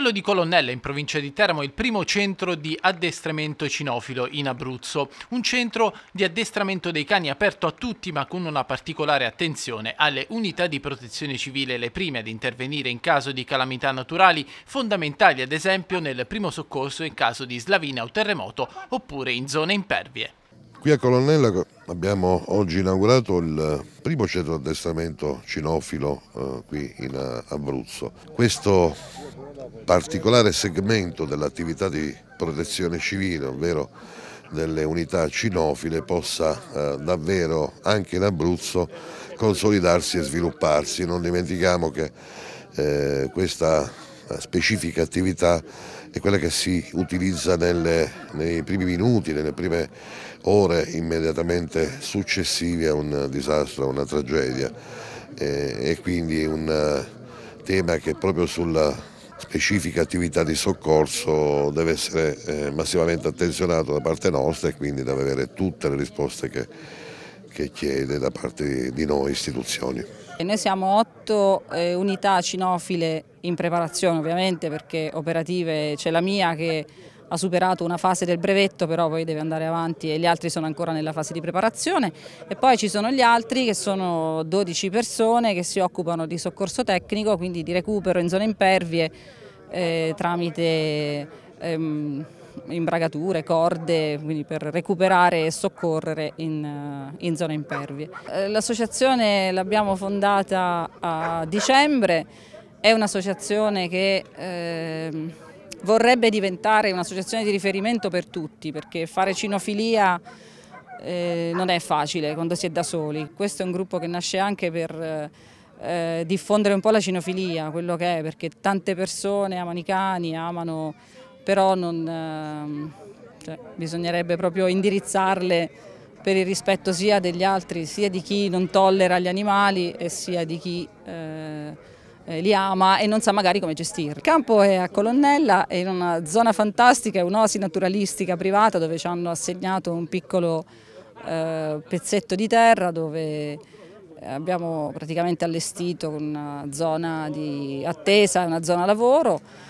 quello di Colonnella in provincia di Teramo il primo centro di addestramento cinofilo in Abruzzo, un centro di addestramento dei cani aperto a tutti ma con una particolare attenzione alle unità di protezione civile, le prime ad intervenire in caso di calamità naturali, fondamentali ad esempio nel primo soccorso in caso di slavina o terremoto oppure in zone impervie. Qui a Colonnella abbiamo oggi inaugurato il primo centro di addestramento cinofilo eh, qui in eh, Abruzzo. Questo particolare segmento dell'attività di protezione civile, ovvero delle unità cinofile, possa eh, davvero anche in Abruzzo consolidarsi e svilupparsi. Non dimentichiamo che eh, questa eh, specifica attività è quella che si utilizza nelle, nei primi minuti, nelle prime ore immediatamente successive a un disastro, a una tragedia. E, e quindi un eh, tema che proprio sulla specifica attività di soccorso deve essere eh, massivamente attenzionato da parte nostra e quindi deve avere tutte le risposte che, che chiede da parte di noi istituzioni. noi siamo otto eh, unità cinofile in preparazione ovviamente perché operative c'è la mia che ha superato una fase del brevetto però poi deve andare avanti e gli altri sono ancora nella fase di preparazione e poi ci sono gli altri che sono 12 persone che si occupano di soccorso tecnico quindi di recupero in zone impervie eh, tramite ehm, imbragature, corde, quindi per recuperare e soccorrere in, eh, in zone impervie. Eh, l'associazione l'abbiamo fondata a dicembre, è un'associazione che... Ehm, vorrebbe diventare un'associazione di riferimento per tutti perché fare cinofilia eh, non è facile quando si è da soli, questo è un gruppo che nasce anche per eh, diffondere un po' la cinofilia, quello che è, perché tante persone amano i cani, amano, però non, eh, cioè, bisognerebbe proprio indirizzarle per il rispetto sia degli altri, sia di chi non tollera gli animali e sia di chi eh, eh, li ama e non sa magari come gestirli. Il campo è a Colonnella, è in una zona fantastica, è un'osi naturalistica privata dove ci hanno assegnato un piccolo eh, pezzetto di terra dove eh, abbiamo praticamente allestito una zona di attesa, una zona lavoro